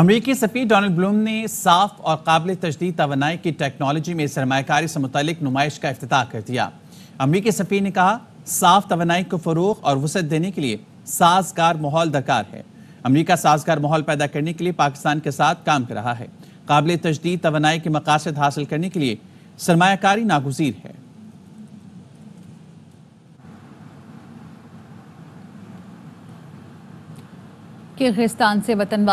अमरीकी Safi Donald Bloom ने साफ और काबिल तजदीद तो की टेक्नोलॉजी में सरमाकारी से मुतलिक नुमाइश का अफ्त कर दिया अमरीकी सफी ने कहा साफ तो को फ़रूग और वसत देने के लिए साजगार माहौल दरकार है अमरीका साजगार माहौल पैदा करने के लिए पाकिस्तान के साथ काम कर रहा है काबिल तजदीद तोानाई के मकासद हासिल करने के लिए सरमाकारी नागजीर है किर्गिस्तान से वतन